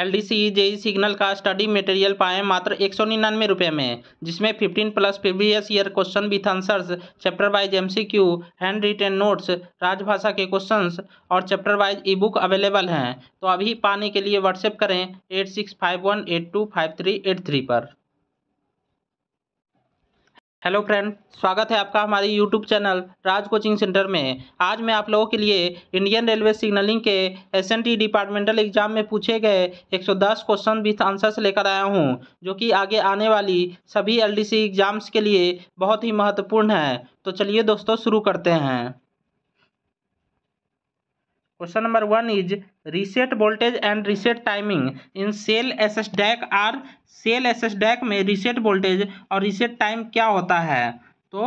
L D C JE signal का study material पाए मात्र एक सौ निन्यानवे रुपये में जिसमें fifteen plus previous year question with answers chapter wise M C Q handwritten notes राजभाषा के क्वेश्चंस और chapter wise e book available हैं तो अभी पाने के लिए व्हाट्सएप करें eight six five one eight two five three eight three पर हेलो फ्रेंड स्वागत है आपका हमारे YouTube channel Raj coaching centre में आज मैं आप लोगों के लिए इंडियन रेलवे सिग्नलिंग के एसएनटी डिपार्टमेंटल एग्जाम में पूछे गए 110 क्वेश्चन विथ आंसर से लेकर आया हूं जो कि आगे आने वाली सभी एलडीसी एग्जाम्स के लिए बहुत ही महत्वपूर्ण है तो चलिए दोस्तों शुरू करते हैं question number one is reset voltage and reset timing in CEL S DAC or CEL S DAC में रीसेट वोल्टेज और रीसेट टाइम क्या होता है तो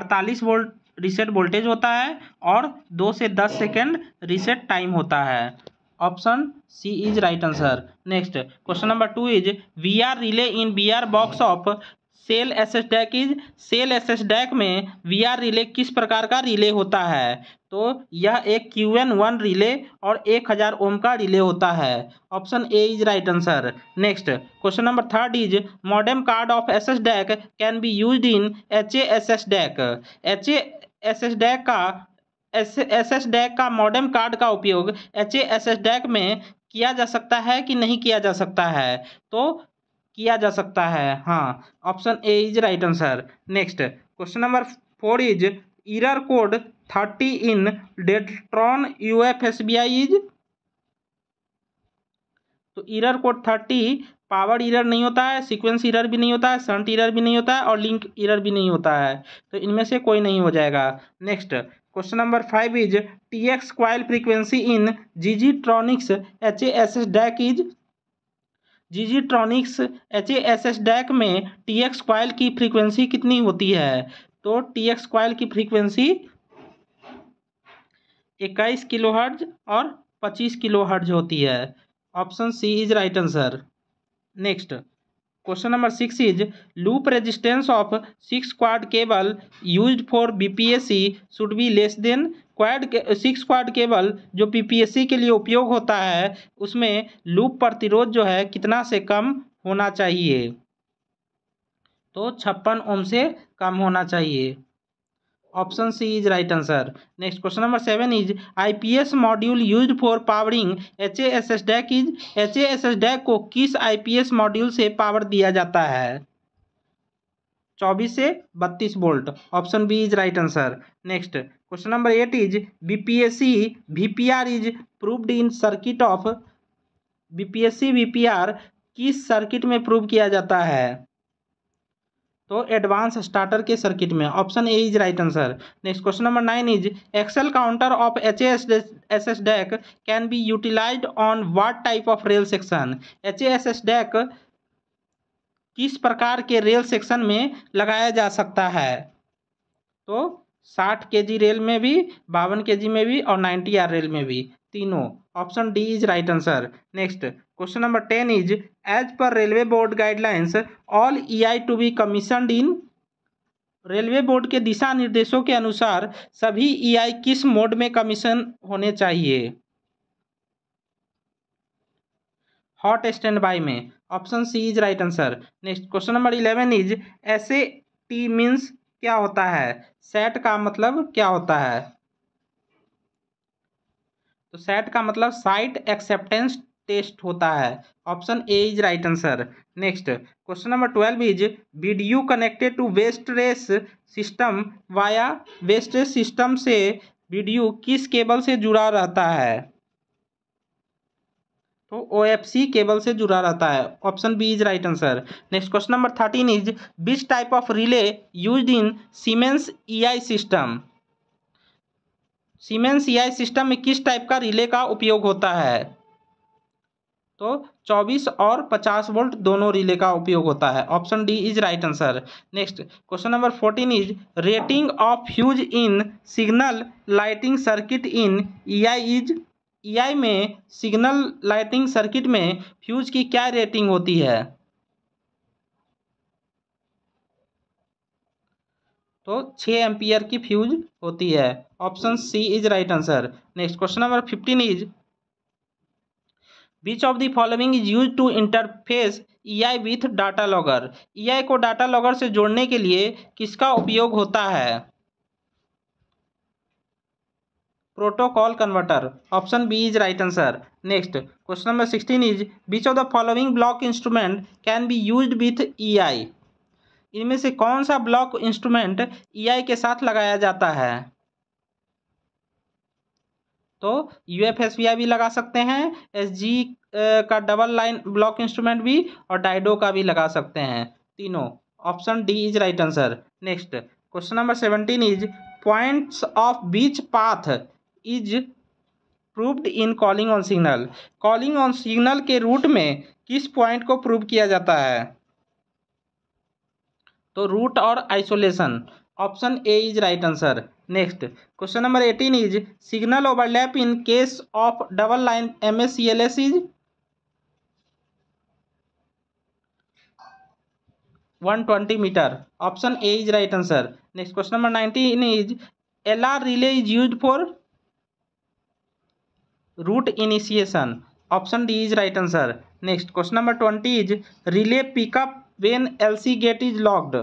48 वोल्ट रीसेट वोल्टेज होता है और दो से दस सेकेंड रीसेट टाइम होता है option C is right answer next question number two is V R relay in B R box of CEL S S DAC is CEL S S DAC में V R relay किस प्रकार का relay होता है तो यह एक Q N one relay और एक हज़ार ओम का रिले होता है option A is right answer next question number third is modern card of S S DAC can be use in H A S S DAC H A S S DAC का S S S DAC का modern card का उपयोग H A S S DAC में किया जा सकता है कि नहीं किया जा सकता है तो किया जा सकता है हाँ option A is right answer next question number four is error code thirty in Detron U F S B I is तो error code thirty power error नहीं होता है सीक्वेंस इरर भी नहीं होता है संट इरर भी नहीं होता है और लिंक इरर भी नहीं होता है तो इनमें से कोई नहीं हो जाएगा next question number five is T X coil frequency in G G Tronics H A S S DAC is GG Tronics H S S DAC में टी एक्स क्वाइल की फ्रीक्वेंसी कितनी होती है तो टी एक्स क्वाइल की frequency इक्कीस kilohertz और पच्चीस किलो हर्ज होती है option C is right answer next question number six is loop resistance of six quad cable used for BPSC should be less than quad six quad cable जो PPSC के लिए उपयोग होता है उसमें लूप प्रतिरोध जो है कितना से कम होना चाहिए तो छप्पन ओम से कम होना चाहिए option C is right answer next question number seven is IPS module use for powering H A S S DAC is H A S S DAC को किस आईपीएस मॉड्यूल से पावर दिया जाता है चौबीस से बत्तीस volt option B is right answer next question number eight is BPSC VPR is proved in circuit of BPSC VPR किस सर्किट में प्रूव किया जाता है तो एडवांस स्टार्टर के सर्किट में option A is right answer next question number nine is axle counter of H S S DAC can be utilize on what type of rail section H S S DAC किस प्रकार के rail section में लगाया जा सकता है तो साठ के जी रेल में भी बावन के जी में भी और नाइन्टी आर रेल में भी तीनों option D is right answer next number ten is as per railway board guidelines all E I to be commission in railway board के दिशा निर्देशों के अनुसार सभी ईआई e किस मोड में कमीशन होने चाहिए हॉट स्टैंड बाय में option C is right answer next question number eleven is S A T means क्या होता है सेट का मतलब क्या होता है तो सेट का मतलब साइट एक्सेप्टेंस टेस्ट होता है option A is right answer next question number twelve is video connected to Westrace system via Westrace system से वीडियो किस केबल से जुड़ा रहता है तो ओ एफ सी केबल से जुड़ा रहता है option B is right answer next question number thirteen is which type of relay use in Siemens E I system Siemens E system में किस टाइप का रिले का उपयोग होता है तो 24 और 50 वोल्ट दोनों रिले का उपयोग होता है option D is right answer next question number 14 is rating of fuse in signal lighting circuit in E e is EI e में सिग्नल लाइटिंग सर्किट में फ्यूज की क्या रेटिंग होती है तो 6 एम्पियर की फ्यूज होती है option C is right answer next question number fifteen is which of the following is use to interface E I with data logger E I को डाटा लॉगर से जोड़ने के लिए किसका उपयोग होता है protocol converter option B is right answer next question number sixteen is which of the following block instrument can be use with E I इनमें से कौन सा ब्लॉक इंस्ट्रूमेंट ई आई के साथ लगाया जाता है तो यू एफ एस भी लगा सकते हैं एस जी का डबल लाइन ब्लॉक इंस्ट्रूमेंट भी और डाइडो का भी लगा सकते हैं तीनों option D is right answer next question number seventeen is points of which path is proved in calling on signal calling on signal के रूट में किस पॉइंट को प्रूव किया जाता है तो रूट और isolation option A is right answer next question number eighteen is signal overlap in case of double line M S C L S is one twenty meter option A is right answer next question number nineteen is L R relay is use for route initiation option D is right answer next question number twenty is relay pickup when L C gate is locked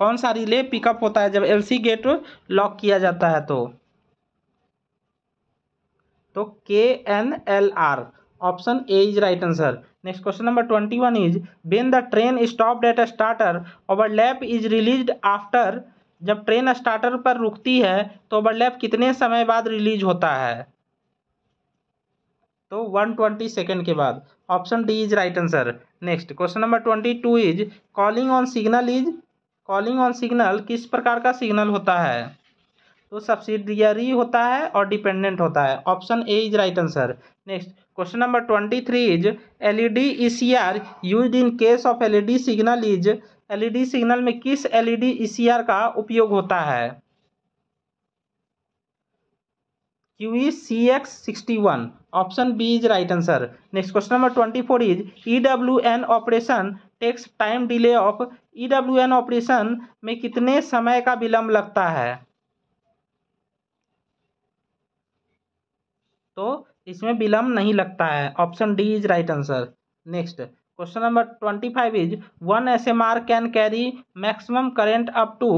कौन सा relay pickup होता है जब LC gate lock किया जाता है तो तो K N L R option A is right answer next question number twenty one is when the train stop that starter overlap is release after जब ट्रेन स्टार्टर पर रुकती है तो ओवरलैप कितने समय बाद रिलीज होता है तो वन ट्वेंटी सेकेंड के बाद option D is right answer next question number twenty two is calling on signal is calling on signal किस प्रकार का सिग्नल होता है तो सब्सिडियरी होता है और डिपेंडेंट होता है option A is right answer next question number twenty three is LED ECR use in case of LED signal is LED signal में किस एलईडी ईसीआर का उपयोग होता है Q E C X sixty one option B is right answer next question number twenty four is E W N operation takes time delay of E W N operation में कितने समय का विलंब लगता है तो इसमें विलंब नहीं लगता है option D is right answer next question number twenty five is one S M R can carry maximum current up to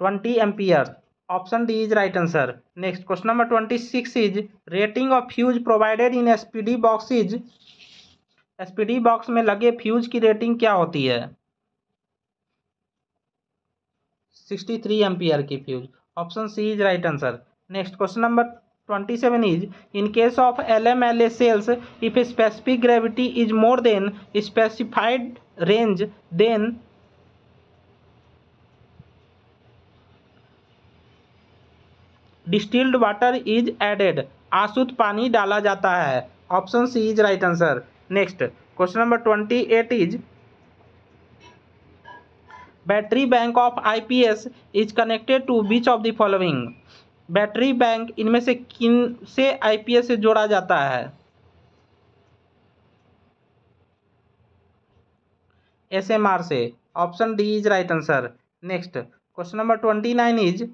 twenty ampere option D is right answer next question number twenty six is rating of fuse provided in SPD box is SPD box में लगे fuse की rating क्या होती है sixty three ampere की fuse option C is right answer next question number twenty seven is in case of L M L A cells if specific gravity is more than specified range then distilled water is added आसुत पानी डाला जाता है option C is right answer next question number twenty eight is battery bank of IPS is connected to which of the following battery bank इनमें से किन से IPS से जोड़ा जाता है एसएमआर से option D is right answer next question number twenty nine is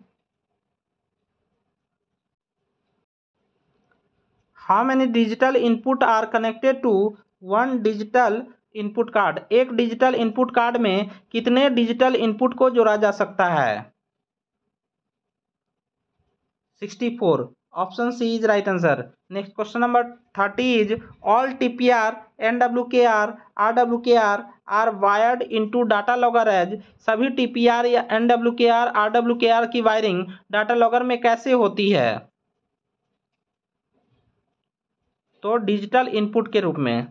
how many digital input are connected to one digital input card एक डिजिटल इनपुट कार्ड में कितने डिजिटल इनपुट को जोड़ा जा सकता है sixty four option C is right answer next question number thirty is all T P R N W K R R W K R are wired in to data logger as सभी T P R या N W K R R W K R की wiring data logger में कैसे होती है तो digital input के रूप में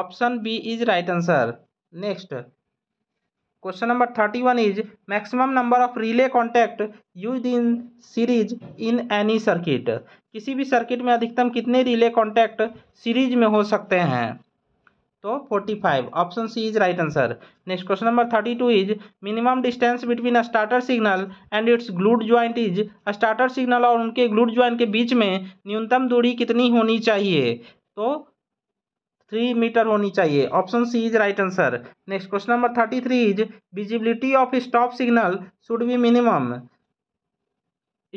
option B is right answer next question number thirty one is maximum number of relay contact use in series in any circuit किसी भी सर्किट में अधिकतम कितने रिले कॉन्टैक्ट सीरीज में हो सकते हैं तो forty five option C is right answer next question number thirty two is minimum distance between starter signal and its glued joint is starter signal और उनके ग्लूड ज्वाइंट के बीच में न्यूनतम दूरी कितनी होनी चाहिए तो थ्री मीटर होनी चाहिए option C is right answer next question number thirty three is visibility of stop signal should be minimum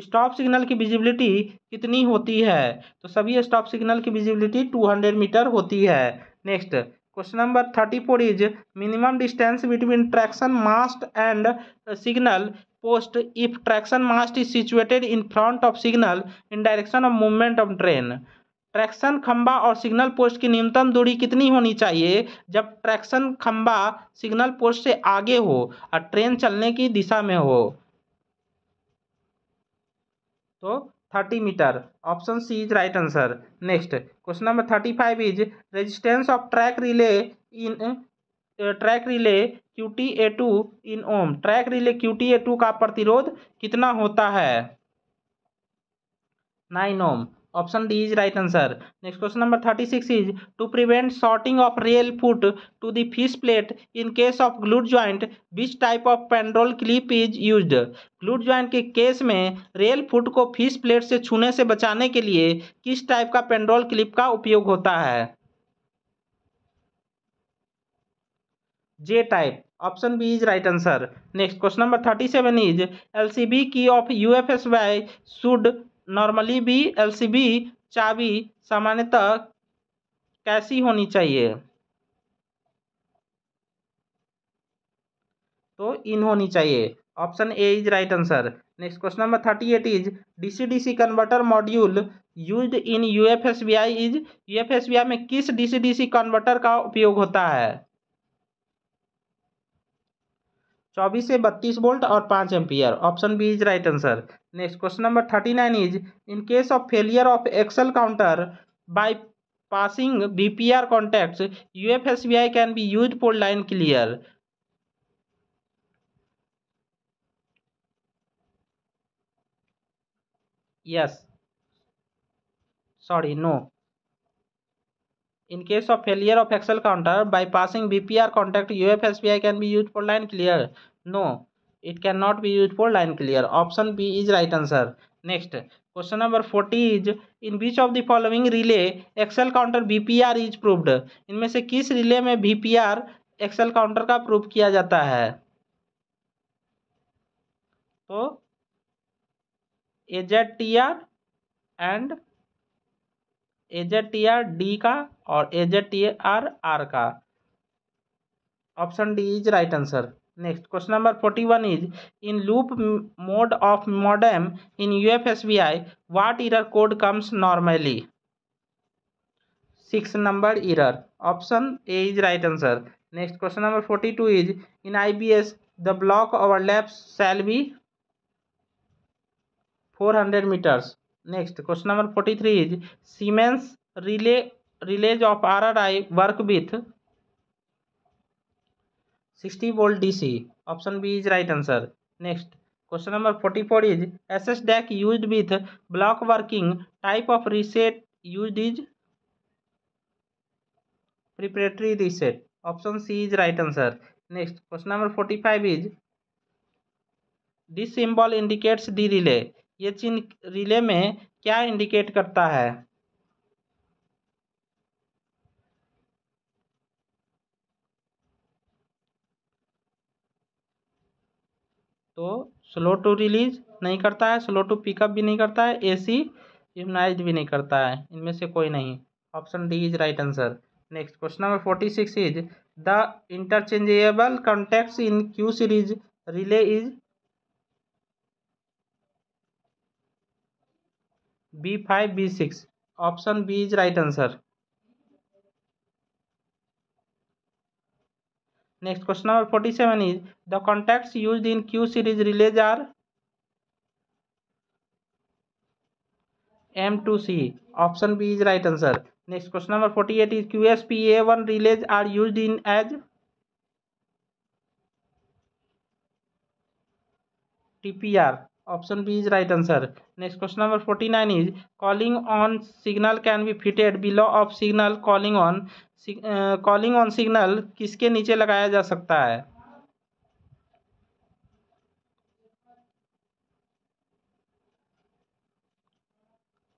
stop signal की विजिबिलिटी कितनी होती है तो सभी स्टॉप सिग्नल की विजिबिलिटी टू हंड्रेड मीटर होती है next question number thirty four is minimum distance between traction mast and signal post if traction mast is situated in front of signal in direction of movement of train traction खंबा और signal post की न्यूनतम दूरी कितनी होनी चाहिए जब traction खंबा सिग्नल पोस्ट से आगे हो और ट्रेन चलने की दिशा में हो तो thirty meter option C is right answer next question number thirty five is resistance of track relay in track relay Q T A two in ohm track relay Q T A two का प्रतिरोध कितना होता है nine ohm option D is right answer next question number thirty six is to prevent shorting of rail foot to the fish plate in case of glued joint which type of Pandrol clip is use glued joint के case में rail foot को fish plate से छूने से बचाने के लिए किस टाइप का पेंड्रोल क्लिप का उपयोग होता है J type option B is right answer next question number thirty seven is L C B key of U F S Y should normally be LCB चाबी सामान्यतः कैसी होनी चाहिए तो इन होनी चाहिए option A is right answer next question number thirty eight is DC DC converter module use in U F S B I is U F S B I में किस डीसी डीसी कन्वर्टर का उपयोग होता है चौबीस से बत्तीस volt और पाँच ampere option B is right answer next question number thirty nine is in case of failure of axle counter bypassing B P R contact U F S B I can be use for line clear yes of no counter case passing B P R contact U F S B I can be use for line clear no it can not be use for line clear option B is right answer next question number forty is in which of the following relay axle counter BPR P R is proved इनमें से किस relay में BPR P R axle counter का prove किया जाता है तो AZ T R and AZ T R D का और एजेड टी आर आर का option D is right answer next question number forty one is in loop mode of modem in U F S B I what error code comes normally six number error option A is right answer next question number forty two is in I B S the block overlaps shall be four hundred meters next question number forty three is Siemens relay relays of R R I work with sixty volt DC option B is right answer next question number forty four is S S deck use with block working type of reset use is preparatory reset option C is right answer next question number forty five is this symbol indicates the relay ये चिन्ह relay में क्या indicate करता है तो slow to release नहीं करता है स्लो टू पिकअप भी नहीं करता है एसी जिम्नाइज भी नहीं करता है इनमें से कोई नहीं option D is right answer next question number forty six is the interchangeable contact in Q series relay is B five B six option B is right answer next question number 47 is the contacts used in q series relays are m2c option b is right answer next question number 48 is qspa1 relays are used in as tpr option b is right answer next question number 49 is calling on signal can be fitted below of signal calling on calling on signal किसके नीचे लगाया जा सकता है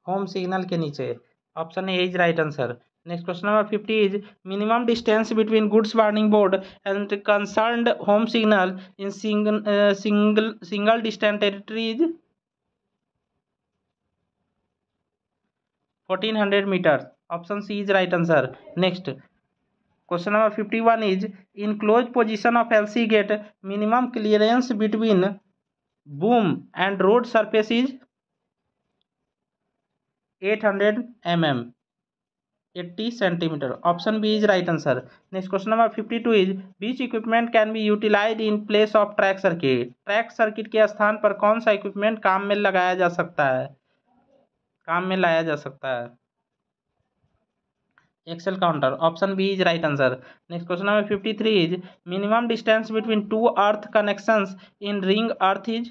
home signal के नीचे option A is right answer next question number fifty is minimum distance between goods warning board and concerned home signal in single single distance territory is fourteen hundred meter option C is right answer next question number fifty one is in close position of L C gate minimum clearance between boom and road surface is eight hundred M M eighty centimeter option B is right answer next question number fifty two is which equipment can be utilise in place of track circuit track circuit के स्थान पर कौन सा equipment काम में लगाया जा सकता है काम में लाया जा सकता है axle counter option B is right answer next question number fifty three is minimum distance between two earth connections in ring earth is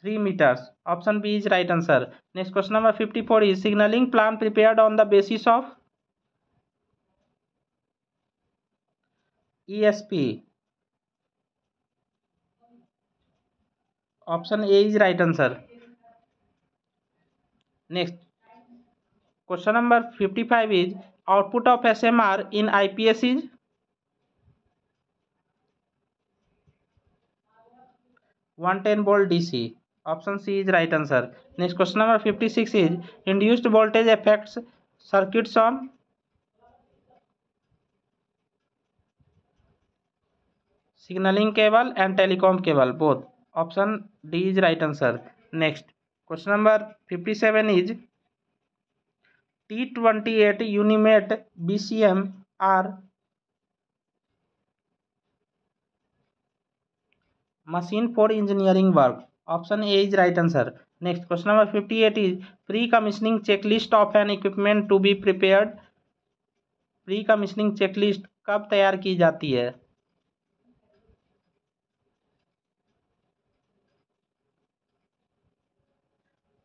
three metres option B is right answer next question number fifty four is signalling plan prepared on the basis of ESP option A is right answer next Question number 55 is output of SMR in IPS is one ten volt DC option C is right answer next question number fifty six is induced voltage effects circuits on signalling cable and telecom cable both option D is right answer next question number fifty seven is T twenty eight Unimat B C M R machine for engineering work option A is right answer next question number fifty eight is pre commissioning checklist of an equipment to be prepared pre commissioning checklist कब तैयार की जाती है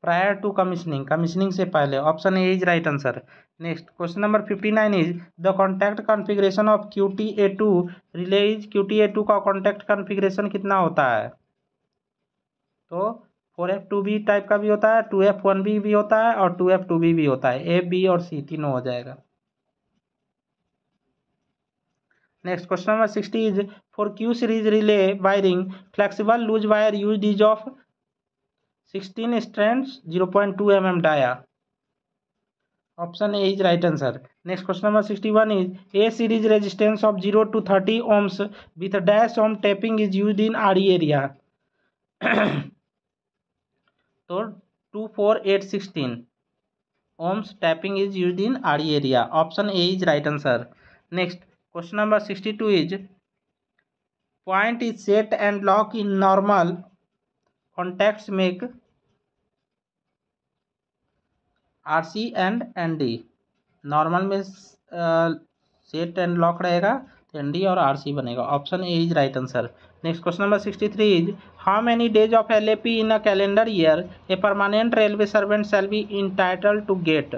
prior to commissioning commissioning से पहले option A is right answer next question number fifty nine is the contact configuration of Q T A two relay is Q T A two का contact configuration कितना होता है तो four F two B type का भी होता है to F one B भी होता है और टू एफ टू बी भी होता है ए बी और सी तीनों हो जाएगा next question number sixty is for Q series relay wiring flexible loose wire use is of sixteen strands zero point two M M dia option A is right answer next question number sixty one is a series resistance of zero to thirty ohms with dash ohm tapping is use in R area तो two four eight sixteen ohms tapping is use in R area option A is right answer next question number sixty two is point is set and lock in normal contacts make R C and N D normal में set and lock रहेगा तो N D और R C बनेगा option A is right answer next question number sixty three is how many days of L A P in a calendar year a permanent railway servant shall be entitled to get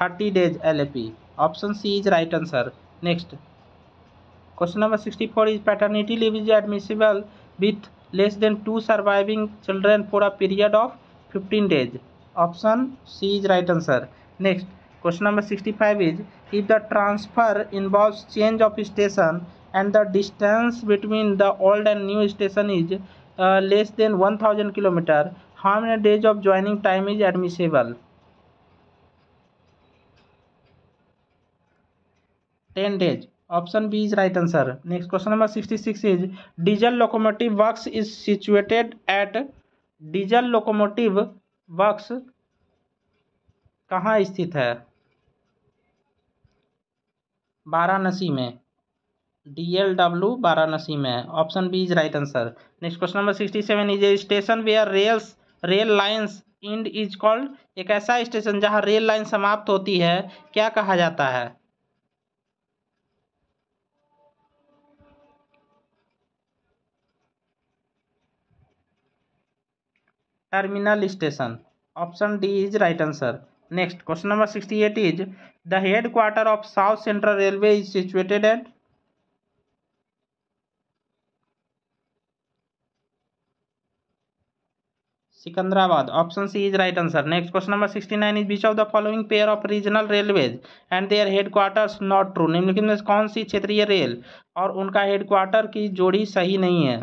thirty days L A P option C is right answer next question number sixty four is paternity leave is admissible with less than two surviving children for a period of fifteen days option C is right answer next question number sixty five is if the transfer involve change of station and the distance between the old and new station is less than one thousand kilometre how many days of joining time is admissible ten days option B is right answer next question number sixty six is diesel locomotive work is situated at diesel locomotive works कहाँ स्थित है वाराणसी में D L W Varanasi में option B is right answer next question number sixty seven is a station where rails rail lines end is called एक ऐसा station जहाँ rail line समाप्त होती है क्या कहा जाता है terminal station option D is right answer next question number sixty eight is the head quarter of South Central Railway is situated at Secunderabad option C is right answer next question number sixty nine is which of the following pair of regional railways and their headquarters not true निम्नलिखित में कौन सी क्षेत्रीय rail और उनका headquarter की जोड़ी सही नहीं है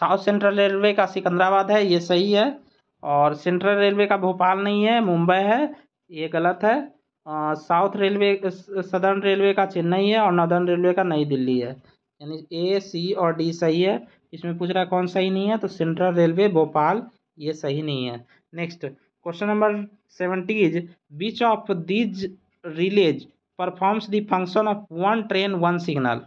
साउथ सेंट्रल रेलवे का सिकंदराबाद है ये सही है और सेंट्रल रेलवे का भोपाल नहीं है मुंबई है ये गलत है साउथ रेलवे सदर्न रेलवे का चेन्नई है और नॉर्दर्न रेलवे का नई दिल्ली है यानी ए सी और डी सही है इसमें पूछ रहा है कौन सही नहीं है तो सेंट्रल रेलवे भोपाल ये सही नहीं है next question number seventies which of these relays performs the function of one train one signal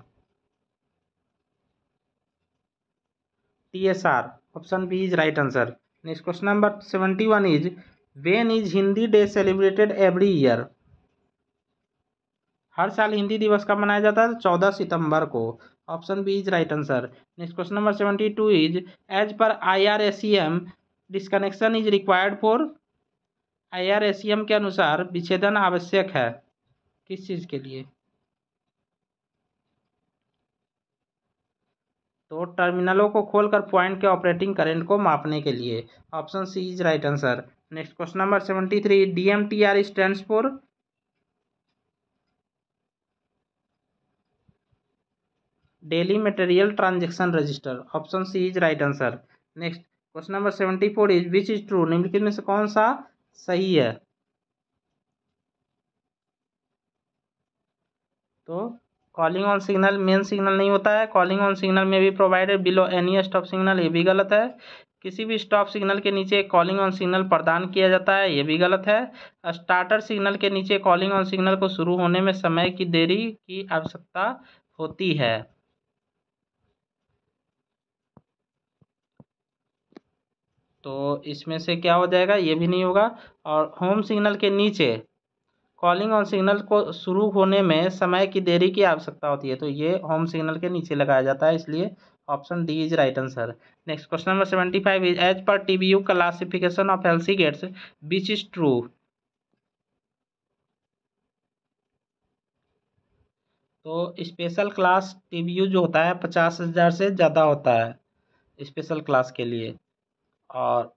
T S R option B is right answer next question number seventy one is when is Hindi day celebrated every year हर साल हिंदी दिवस का मनाया जाता है चौदह सितंबर को option B is right answer next question number seventy two is as per I R S C M disconnection is required for I R A C M के अनुसार विच्छेदन आवश्यक है किस चीज़ के लिए तो टर्मिनलों को खोलकर पॉइंट के ऑपरेटिंग करंट को मापने के लिए option C is right answer next question number seventy three D M T R stand for daily material transaction register option C is right answer next question number seventy four is which is true निम्नलिखित में से कौन सा सही है तो calling on signal main signal नहीं होता है कॉलिंग ऑन सिग्नल में भी provided below any stop signal ये भी गलत है किसी भी स्टॉप सिग्नल के नीचे कॉलिंग ऑन सिग्नल प्रदान किया जाता है ये भी गलत है स्टार्टर सिग्नल के नीचे कॉलिंग ऑन सिग्नल को शुरू होने में समय की देरी की आवश्यकता होती है तो इसमें से क्या हो जाएगा ये भी नहीं होगा और होम सिग्नल के नीचे कॉलिंग ऑन सिग्नल को शुरू होने में समय की देरी की आवश्यकता होती है तो ये होम सिग्नल के नीचे लगाया जाता है इसलिए option D is right answer next question number seventy five is as per T B U classification of LC gates which is true तो special class T B U जो होता है पचास हज़ार से ज़्यादा होता है स्पेशल क्लास के लिए और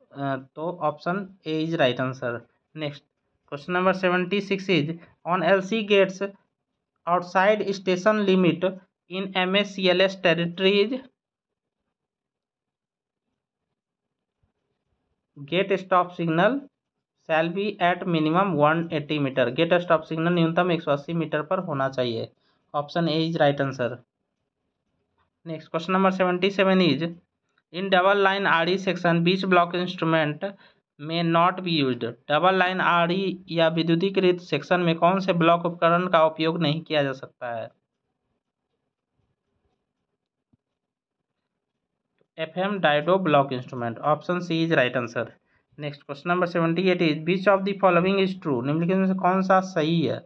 तो option A is right answer next question number seventy six is on L C gates S C L S territories gate stop signal signal be at minimum one eighty metre gate stop signal न्यूनतम एक सौ अस्सी मीटर पर होना चाहिए option A is right answer next question number seventy seven is in double line RE section which block instrument may not be use double line आरी या विद्युतीकृत सेक्शन में कौन से ब्लॉक उपकरण का उपयोग नहीं किया जा सकता है F M Daido block instrument option C is right answer next question number seventy eight is which of the following is true निम्नलिखित में से कौन सा सही है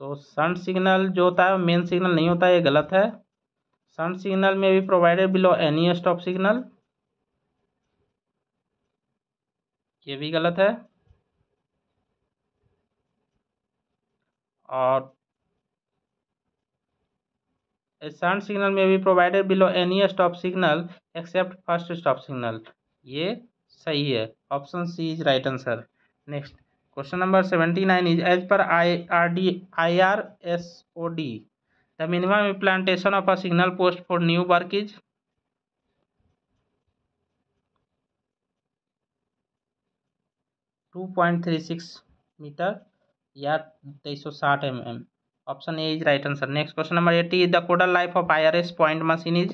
तो सन सिग्नल जो होता है मेन सिग्नल नहीं होता है ये गलत है सन सिग्नल में भी provided below any stop signal ये भी गलत है और सन सिग्नल में भी provided below any stop signal except first stop signal ये सही है option C is right answer next question number seventy nine is as per I R D I R S O D The minimum implantation of a signal post for new work is two point three six metre या तेईस सौ साठ M M option A is right answer next question number eighty is the codal life of I R S point machine is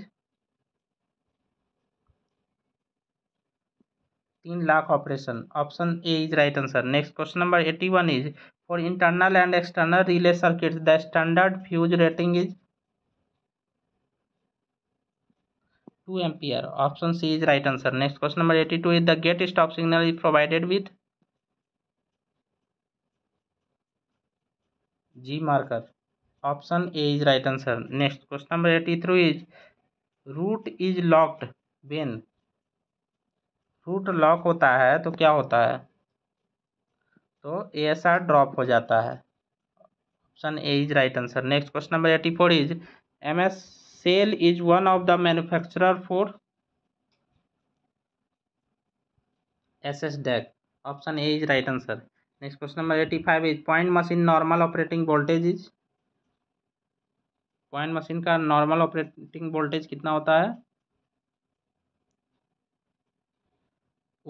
तीन lakh operation option A is right answer next question number eighty one is For internal and external relay circuits, the standard fuse rating is 2 ampere. Option C is right answer. Next question number 82 is the gate stop signal is provided with G marker. Option A is right answer. Next question number 83 is root is locked when root lock होता है तो क्या होता है तो A S R drop हो जाता है option A is right answer next question number eighty four is M S CEL is one of the manufacturer for S S DAC option A is right answer next question number eighty five is point machine normal operating voltage is point machine का normal operating voltage कितना होता है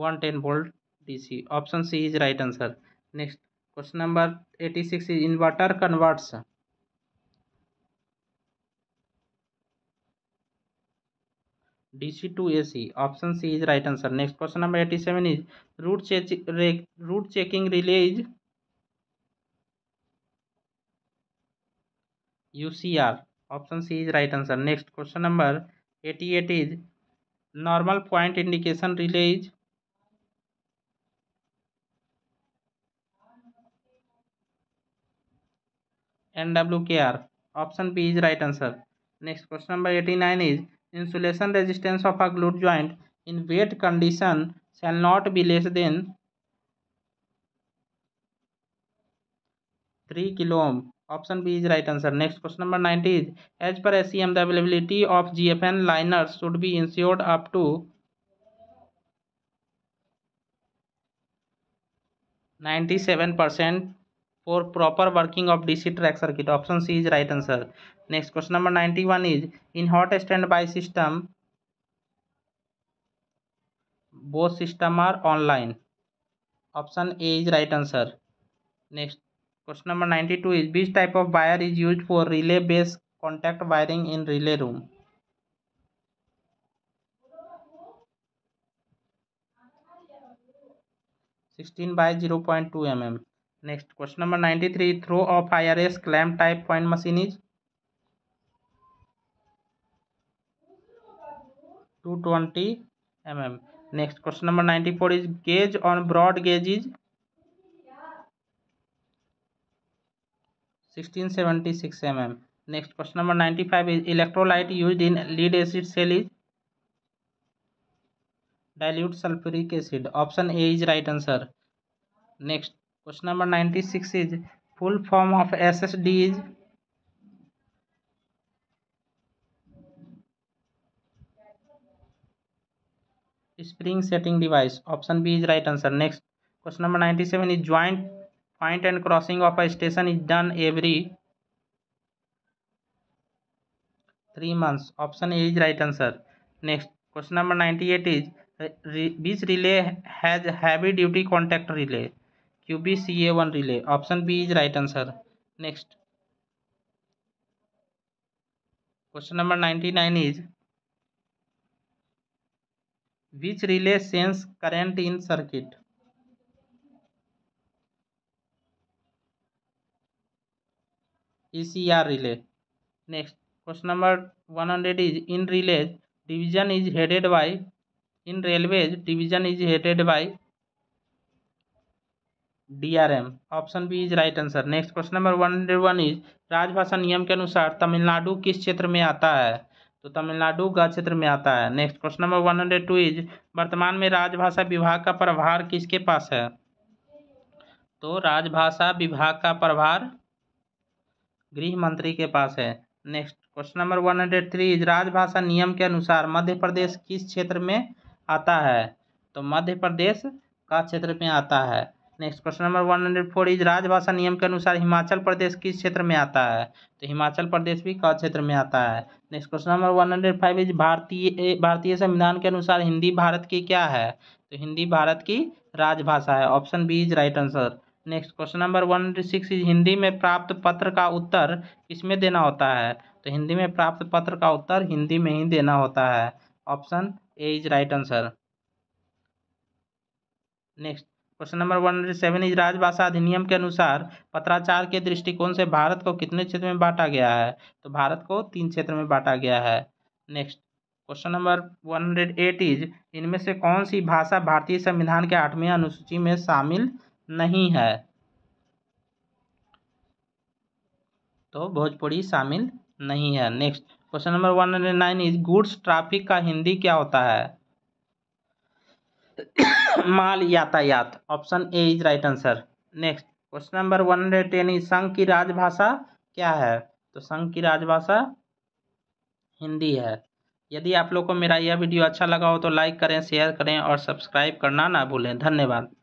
one ten volt D C option C is right answer next question number eighty six is inverter converts DC to AC option C is right answer next question number eighty seven is route route checking relay is UCR option C is right answer next question number eighty eight is normal point indication relay is N W K R option B is right answer next question number eighty nine is insulation resistance of a glute joint in wet condition shall not be less than 3 kilo ohm option b is right answer next question number 90 is as per scm the availability of gfn liners should be ensured up to 97% for proper working of DC track circuit option C is right answer next question number ninety one is in hot stand by system वो system are online option A is right answer next question number ninety two is which type of wire is use for relay base contact wiring in relay room sixteen by zero point two M M next question number ninety three throw of I R S clamp type point machine is two twenty M M next question number ninety four is gauge on broad gauge is sixteen seventy six M M next question number ninety five is electrolyte use in lead acid cell is dilute sulphuric acid option A is right answer next question number ninety six is full form of S S D is spring setting device option B is right answer next question number ninety seven is joint point and crossing of a station is done every three months option A is right answer next question number ninety eight is which relay has heavy duty contact relay Q B C A one relay option B is right answer next question number ninety nine is which relay sense current in circuit ECR relay next question number one hundred is in relay division is headed by in railways division is headed by DRM option B is right answer next question number one hundred one is राजभाषा नियम के अनुसार तमिलनाडु किस क्षेत्र में आता है तो तमिलनाडु का क्षेत्र में आता है next question number one hundred two is वर्तमान में राजभाषा विभाग का प्रभार किसके पास है तो राजभाषा विभाग का प्रभार गृह मंत्री के पास है next question number one hundred three is राजभाषा नियम के अनुसार मध्य प्रदेश किस क्षेत्र में आता है तो मध्य प्रदेश का क्षेत्र में आता है next question number one hundred four is राजभाषा नियम के अनुसार हिमाचल प्रदेश किस क्षेत्र में आता है तो हिमाचल प्रदेश भी क क्षेत्र में आता है next question number one hundred five is भारतीय भारतीय संविधान के अनुसार हिंदी भारत की क्या है तो हिंदी भारत की राजभाषा है option B is right answer next question number one hundred six is Hindi में प्राप्त पत्र का उत्तर किसमें देना होता है तो हिंदी में प्राप्त पत्र का उत्तर हिंदी में ही देना होता है option A is right answer next question number one hundred seven is राजभाषा अधिनियम के अनुसार पत्राचार के दृष्टिकोण से भारत को कितने क्षेत्र में बांटा गया है तो भारत को तीन क्षेत्र में बांटा गया है next question number one hundred eight is इनमें से कौन सी भाषा भारतीय संविधान के आठवीं अनुसूची में शामिल नहीं है तो भोजपुरी शामिल नहीं है next question number one hundred nine is goods traffic का हिंदी क्या होता है माल यातायात option A is right answer next question number one hundred ten is संघ की राजभाषा क्या है तो संघ की राजभाषा हिंदी है यदि आप लोग को मेरा यह वीडियो अच्छा लगा हो तो लाइक करें शेयर करें और सब्सक्राइब करना ना भूलें धन्यवाद